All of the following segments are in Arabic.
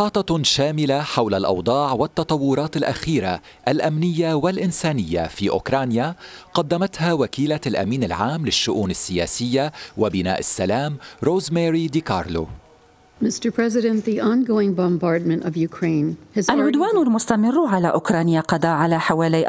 محاطة شاملة حول الأوضاع والتطورات الأخيرة الأمنية والإنسانية في أوكرانيا قدمتها وكيلة الأمين العام للشؤون السياسية وبناء السلام روزماري دي كارلو العدوان المستمر على أوكرانيا قضى على حوالي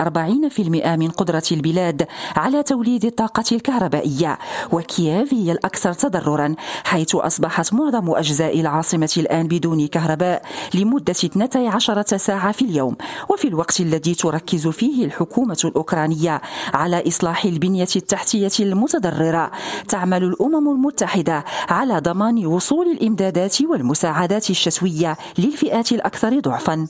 40% من قدرة البلاد على توليد الطاقة الكهربائية وكييف هي الأكثر تضررا حيث أصبحت معظم أجزاء العاصمة الآن بدون كهرباء لمدة 12 ساعة في اليوم وفي الوقت الذي تركز فيه الحكومة الأوكرانية على إصلاح البنية التحتية المتضررة تعمل الأمم المتحدة على ضمان وصول الإمدادات والمساعدات الشسوية للفئات الأكثر ضعفاً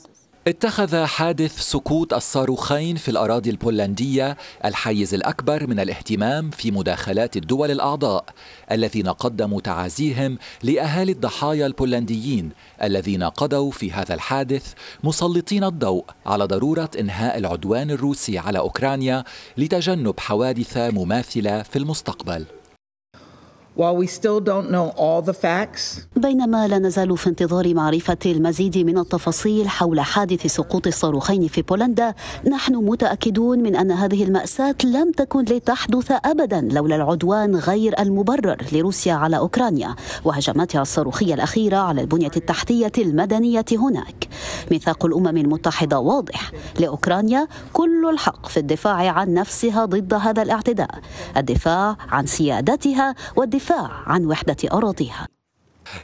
اتخذ حادث سقوط الصاروخين في الأراضي البولندية الحيز الأكبر من الاهتمام في مداخلات الدول الأعضاء الذين قدموا تعازيهم لأهالي الضحايا البولنديين الذين قضوا في هذا الحادث مسلطين الضوء على ضرورة إنهاء العدوان الروسي على أوكرانيا لتجنب حوادث مماثلة في المستقبل. While we still don't know all the facts, بينما لا نزال في انتظار معرفة المزيد من التفاصيل حول حادث سقوط الصاروخين في بولندا نحن متأكدون من أن هذه المأساة لم تكن لتحدث أبدا لولا العدوان غير المبرر لروسيا على أوكرانيا وهجماتها الصاروخية الأخيرة على البنية التحتية المدنية هناك ميثاق الأمم المتحدة واضح لأوكرانيا كل الحق في الدفاع عن نفسها ضد هذا الاعتداء الدفاع عن سيادتها والدفاع عن وحدة أراضيها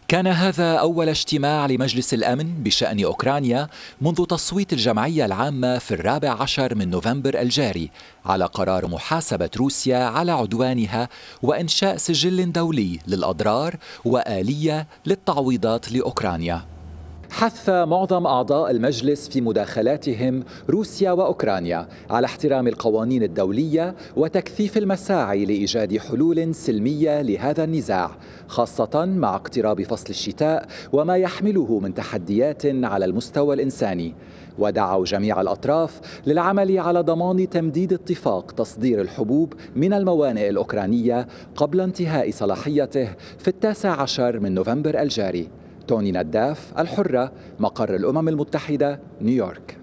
كان هذا أول اجتماع لمجلس الأمن بشأن أوكرانيا منذ تصويت الجمعية العامة في الرابع عشر من نوفمبر الجاري على قرار محاسبة روسيا على عدوانها وإنشاء سجل دولي للأضرار وآلية للتعويضات لأوكرانيا حث معظم اعضاء المجلس في مداخلاتهم روسيا واوكرانيا على احترام القوانين الدوليه وتكثيف المساعي لايجاد حلول سلميه لهذا النزاع خاصه مع اقتراب فصل الشتاء وما يحمله من تحديات على المستوى الانساني ودعوا جميع الاطراف للعمل على ضمان تمديد اتفاق تصدير الحبوب من الموانئ الاوكرانيه قبل انتهاء صلاحيته في التاسع عشر من نوفمبر الجاري توني نداف الحرة مقر الأمم المتحدة نيويورك